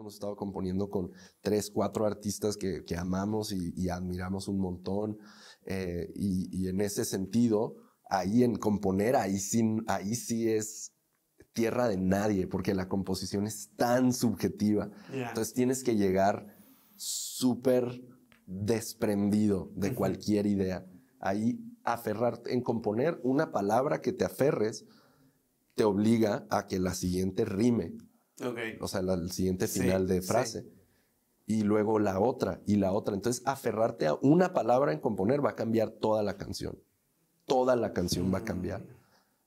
hemos estado componiendo con tres, cuatro artistas que, amamos y, admiramos un montón. Eh, y, en ese sentido, ahí en componer, ahí sí, ahí sí es tierra de nadie, porque la composición es tan subjetiva. Entonces tienes que llegar súper desprendido de cualquier idea. Ahí aferrarte, en componer una palabra que te aferres, te obliga a que la siguiente rime o sea, el siguiente final de frase. Y luego la otra y la otra. Entonces, aferrarte a una palabra en componer va a cambiar toda la canción. Toda la canción va a mm. cambiar.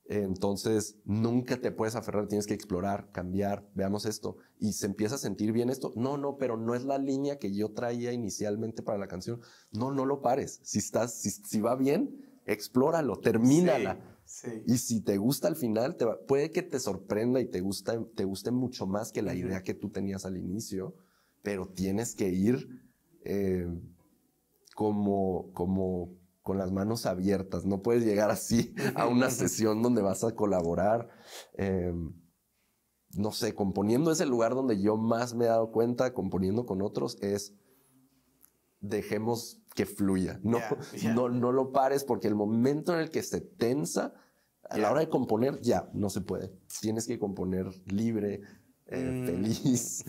Entonces, nunca te puedes aferrar, tienes que explorar, cambiar, veamos esto. Y se empieza a sentir bien esto. No, no, pero no es la línea que yo traía inicialmente para la canción. No, no lo pares. Si, estás, si, va bien, explóralo, termínala. Y si te gusta al final, puede que te sorprenda y te, gusta, te guste mucho más que la idea que tú tenías al inicio, pero tienes que ir eh, como, como con las manos abiertas. No puedes llegar así a una sesión donde vas a colaborar. Em, no sé, componiendo es el lugar donde yo más me he dado cuenta, componiendo con otros, es dejemos que fluya. No, no, no lo pares porque el momento en el que se tensa, a la hora de componer, ya no se puede. Tienes que componer libre, eh, mm. feliz.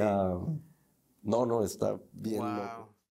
Ah, no, no, está bien.